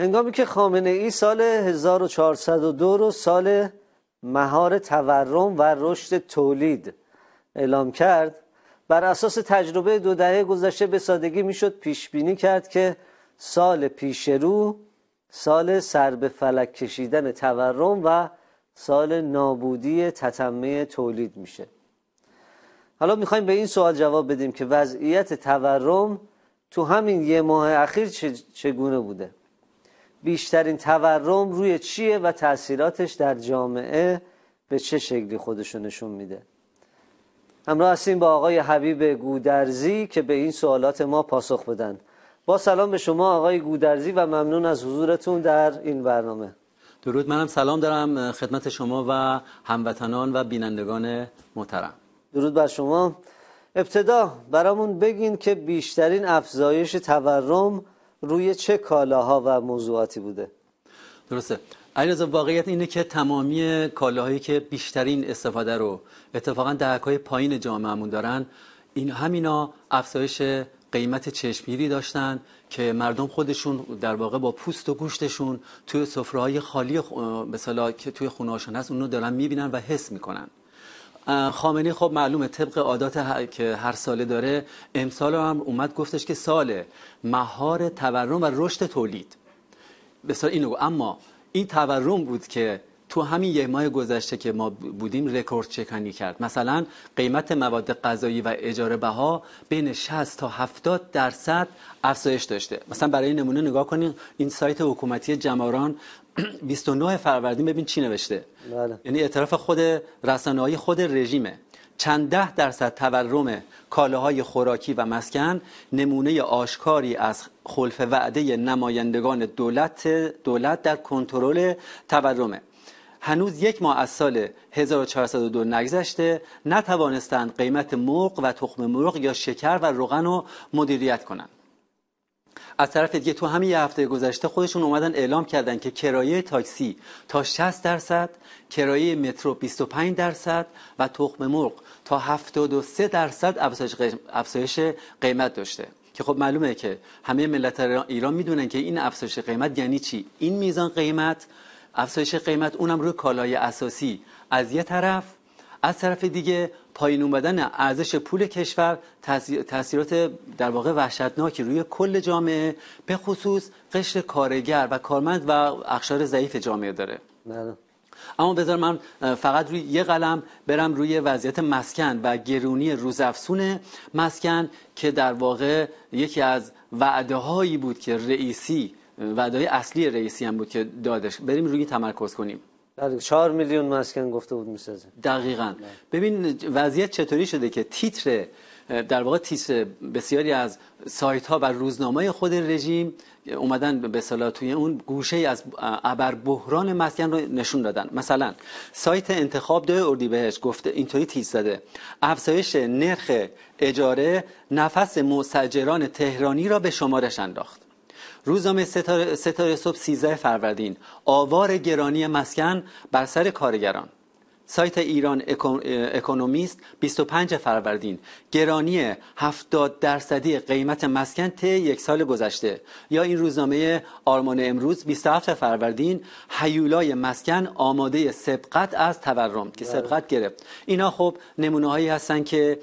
هنگامی که خامنه ای سال 1402 رو سال مهار تورم و رشد تولید اعلام کرد بر اساس تجربه دو دهه گذشته به سادگی میشد پیش بینی کرد که سال پیش رو سال سر به فلک کشیدن تورم و سال نابودی تتمه تولید میشه حالا میخوایم به این سوال جواب بدیم که وضعیت تورم تو همین یه ماه اخیر چگونه بوده بیشترین تورم روی چیه و تاثیراتش در جامعه به چه شکلی خودشو نشون میده همراه هستیم با آقای حبیب گودرزی که به این سوالات ما پاسخ بدن با سلام به شما آقای گودرزی و ممنون از حضورتون در این برنامه درود منم سلام دارم خدمت شما و هموطنان و بینندگان محترم درود بر شما ابتدا برامون بگین که بیشترین افزایش تورم روی چه کالاها و موضوعاتی بوده درسته علیرضا واقعیت اینه که تمامی کالاهایی که بیشترین استفاده رو اتفاقا دهکای پایین جامعهمون دارن این همینا افزایش قیمت چشمگیری داشتن که مردم خودشون در واقع با پوست و گوشتشون توی سفره های خالی مثلا که توی خونه هست اونو دارن میبینن و حس میکنن خامنه خب معلومه طبق عادات که هر ساله داره امسال هم اومد گفتش که سال مهار تورم و رشد تولید بسیار اینو اما این تورم بود که تو همین یه ماه گذشته که ما بودیم رکورد شکنی کرد مثلا قیمت مواد غذایی و اجاره بها بین 60 تا 70 درصد افزایش داشته مثلا برای نمونه نگاه کنید این سایت حکومتی جماران 29 فروردین ببین چی نوشته بله. یعنی اعتراف خود رسانه های خود رژیمه چند ده درصد تورم کالاهای خوراکی و مسکن نمونه آشکاری از خلف وعده نمایندگان دولت دولت در کنترل تورمه هنوز یک ماه از سال 1402 نگذشته نتوانستند قیمت مرغ و تخم مرغ یا شکر و روغن رو مدیریت کنند از طرف دیگه تو همین یه هفته گذشته خودشون اومدن اعلام کردن که کرایه تاکسی تا 60 درصد کرایه مترو 25 درصد و تخم مرغ تا 73 درصد افزایش قیمت داشته که خب معلومه که همه ملت ایران میدونن که این افزایش قیمت یعنی چی این میزان قیمت افزایش قیمت اونم روی کالای اساسی از یه طرف از طرف دیگه پایین اومدن ارزش پول کشور تاثیرات در واقع وحشتناکی روی کل جامعه به خصوص قشر کارگر و کارمند و اخشار ضعیف جامعه داره نه. بله. اما بذار من فقط روی یه قلم برم روی وضعیت مسکن و گرونی روزافسون مسکن که در واقع یکی از وعده هایی بود که رئیسی وعده اصلی رئیسی هم بود که دادش بریم روی تمرکز کنیم چهار میلیون مسکن گفته بود میسازه دقیقا ببین وضعیت چطوری شده که تیتر در واقع تیتر بسیاری از سایت ها و روزنامه خود رژیم اومدن به صلاح توی اون گوشه از ابر بحران مسکن رو نشون دادن مثلا سایت انتخاب اردی بهش گفته اینطوری تیز زده افزایش نرخ اجاره نفس مسجران تهرانی را به شمارش انداخت روزنامه ستاره, ستاره صبح 13 فروردین آوار گرانی مسکن بر سر کارگران سایت ایران اکونومیست 25 فروردین گرانی 70 درصدی قیمت مسکن طی یک سال گذشته یا این روزنامه آرمان امروز 27 فروردین حیولای مسکن آماده سبقت از تورم که بله. سبقت گرفت اینا خب نمونه هایی هستن که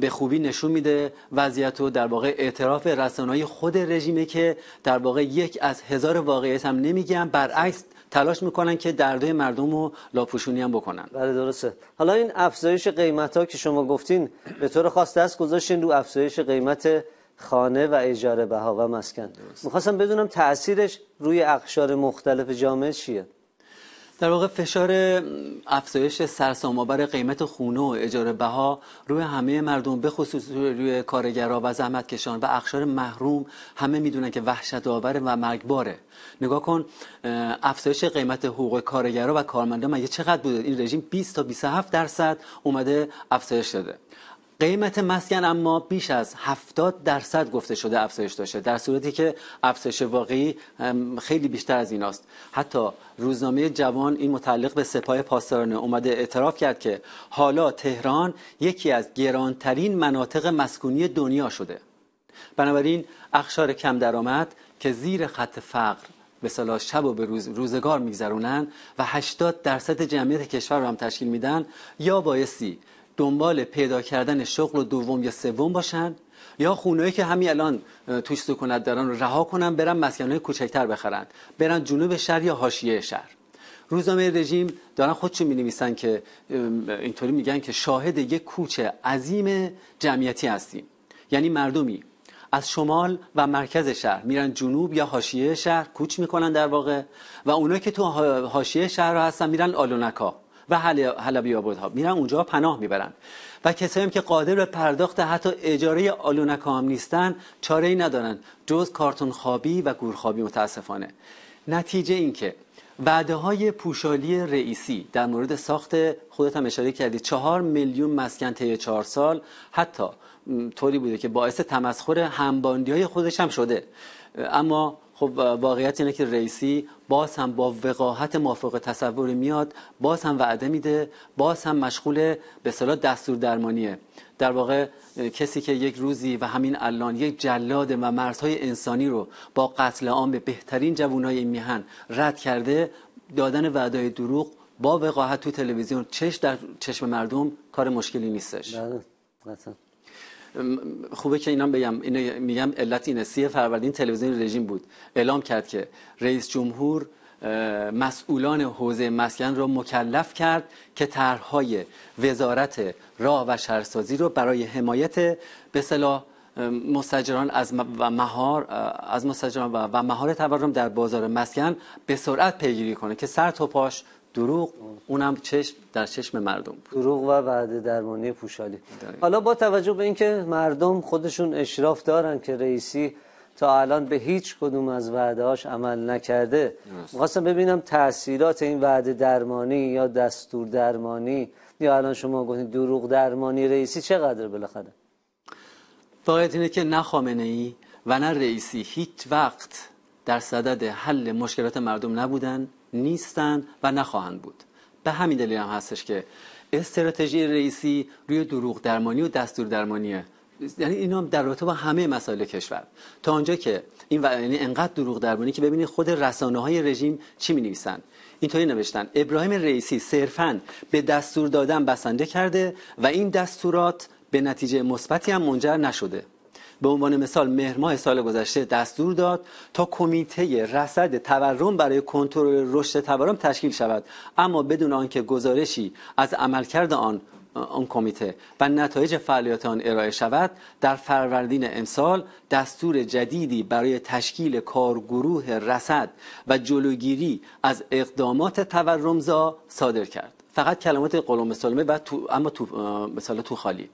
به خوبی نشون میده وضعیت و در واقع اعتراف رسانه‌ای خود رژیمه که در واقع یک از هزار واقعیت هم نمیگم برعکس تلاش میکنن که دردهای مردم رو لاپوشونی هم بکنن بله درسته حالا این افزایش قیمت ها که شما گفتین به طور خاص دست گذاشتین رو افزایش قیمت خانه و اجاره بها و مسکن میخواستم بدونم تاثیرش روی اقشار مختلف جامعه چیه در واقع فشار افزایش بر قیمت خونه و اجاره بها روی همه مردم به خصوص روی کارگرها و کشان و اخشار محروم همه میدونن که وحشت آوره و مرگباره نگاه کن افزایش قیمت حقوق کارگرها و کارمندان مگه چقدر بوده این رژیم 20 تا 27 درصد اومده افزایش داده قیمت مسکن اما بیش از 70 درصد گفته شده افزایش داشته در صورتی که افزایش واقعی خیلی بیشتر از این است حتی روزنامه جوان این متعلق به سپاه پاسداران اومده اعتراف کرد که حالا تهران یکی از گرانترین مناطق مسکونی دنیا شده بنابراین اخشار کم درآمد که زیر خط فقر به صلاح شب و به روز روزگار میگذرونن و 80 درصد جمعیت کشور رو هم تشکیل میدن یا بایستی دنبال پیدا کردن شغل دوم یا سوم باشن یا خونهایی که همین الان توش سکونت دارن رو رها کنن برن مسکنهای کوچکتر بخرن برن جنوب شهر یا حاشیه شهر روزنامه رژیم دارن خودشون می نویسن که اینطوری میگن که شاهد یک کوچه عظیم جمعیتی هستیم یعنی مردمی از شمال و مرکز شهر میرن جنوب یا حاشیه شهر کوچ میکنن در واقع و اونایی که تو حاشیه شهر هستن میرن آلونکا و حلبی آباد ها میرن اونجا پناه میبرن و کسایی که قادر به پرداخت حتی اجاره آلونک هم نیستن چاره ای ندارن جز کارتون خوابی و گورخوابی متاسفانه نتیجه این که وعده های پوشالی رئیسی در مورد ساخت خودت هم اشاره کردی چهار میلیون مسکن طی چهار سال حتی طوری بوده که باعث تمسخر همباندی های خودش هم شده اما خب واقعیت اینه که رئیسی باز هم با وقاحت مافوق تصور میاد باز هم وعده میده باز هم مشغول به صلاح دستور درمانیه در واقع کسی که یک روزی و همین الان یک جلاد و مرزهای انسانی رو با قتل عام به بهترین جوانای این میهن رد کرده دادن وعده دروغ با وقاحت تو تلویزیون چش در چشم مردم کار مشکلی نیستش بله خوبه که اینام بگم اینو میگم علت اینه سی فروردین تلویزیون رژیم بود اعلام کرد که رئیس جمهور مسئولان حوزه مسکن را مکلف کرد که طرحهای وزارت راه و شهرسازی رو برای حمایت به صلاح مستجران از و مهار از مستجران و, مهار تورم در بازار مسکن به سرعت پیگیری کنه که سر تو پاش دروغ اونم چشم در چشم مردم بود. دروغ و وعده درمانی پوشالی حالا با توجه به اینکه مردم خودشون اشراف دارن که رئیسی تا الان به هیچ کدوم از وعدهاش عمل نکرده میخواستم ببینم تاثیرات این وعده درمانی یا دستور درمانی یا الان شما گفتید دروغ درمانی رئیسی چقدر بالاخره واقعیت اینه که نه خامنه ای و نه رئیسی هیچ وقت در صدد حل مشکلات مردم نبودن نیستند و نخواهند بود به همین دلیل هم هستش که استراتژی رئیسی روی دروغ درمانی و دستور درمانیه یعنی اینا هم در رابطه با همه مسائل کشور تا آنجا که این و... یعنی انقدر دروغ درمانی که ببینید خود رسانه های رژیم چی می نویسن اینطوری نوشتن ابراهیم رئیسی صرفا به دستور دادن بسنده کرده و این دستورات به نتیجه مثبتی هم منجر نشده به عنوان مثال ماه سال گذشته دستور داد تا کمیته رصد تورم برای کنترل رشد تورم تشکیل شود اما بدون آنکه گزارشی از عملکرد آن آن کمیته و نتایج فعالیت آن ارائه شود در فروردین امسال دستور جدیدی برای تشکیل کارگروه رصد و جلوگیری از اقدامات تورمزا صادر کرد فقط کلمات قلم سلمه و تو اما تو مثلا تو خالی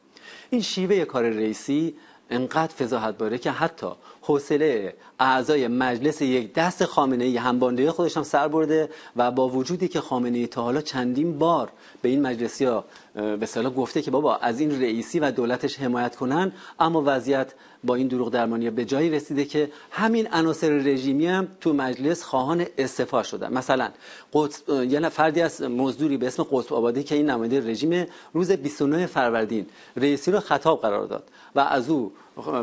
این شیوه کار رئیسی انقدر فضاحت باره که حتی حوصله اعضای مجلس یک دست خامنه ای همبانده خودش هم سر برده و با وجودی که خامنه ای تا حالا چندین بار به این مجلسی به صلاح گفته که بابا از این رئیسی و دولتش حمایت کنن اما وضعیت با این دروغ درمانی به جایی رسیده که همین عناصر رژیمی هم تو مجلس خواهان استفا شدن مثلا قطب یعنی فردی از مزدوری به اسم قطب آبادی که این نماینده رژیم روز 29 فروردین رئیسی رو خطاب قرار داد و از او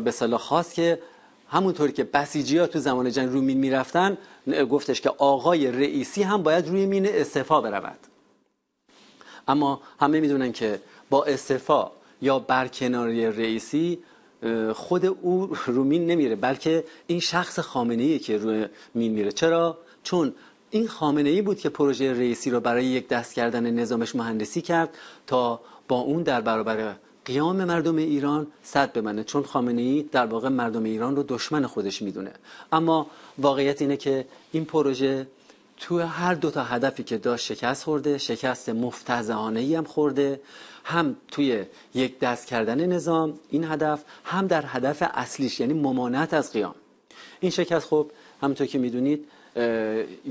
به خواست که همونطور که بسیجی ها تو زمان جنگ رو مین میرفتن گفتش که آقای رئیسی هم باید روی مین استفا برود اما همه میدونن که با استفا یا برکناری رئیسی خود او رو مین نمیره بلکه این شخص خامنه ای که روی مین میره چرا چون این خامنه ای بود که پروژه رئیسی رو برای یک دست کردن نظامش مهندسی کرد تا با اون در برابر قیام مردم ایران صد منه چون خامنه ای در واقع مردم ایران رو دشمن خودش میدونه اما واقعیت اینه که این پروژه تو هر دو تا هدفی که داشت شکست خورده شکست مفتزهانه ای هم خورده هم توی یک دست کردن نظام این هدف هم در هدف اصلیش یعنی ممانعت از قیام این شکست خب همونطور که میدونید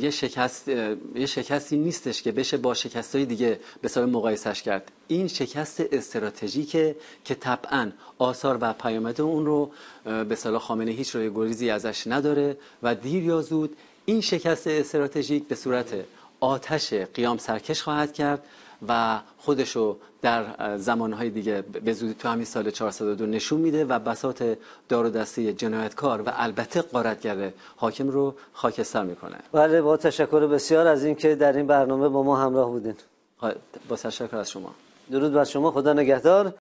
یه شکست یه شکستی نیستش که بشه با شکستهای دیگه به سبب مقایسش کرد این شکست استراتژیکه که طبعا آثار و پیامد اون رو به صلاح خامنه هیچ روی گریزی ازش نداره و دیر یا زود این شکست استراتژیک به صورت آتش قیام سرکش خواهد کرد و خودشو در زمانهای دیگه به زودی تو همین سال 402 نشون میده و بسات دار و دستی جنایتکار و البته قارتگر حاکم رو خاکستر میکنه بله با تشکر بسیار از اینکه در این برنامه با ما همراه بودین خب، با تشکر از شما درود بر شما خدا نگهدار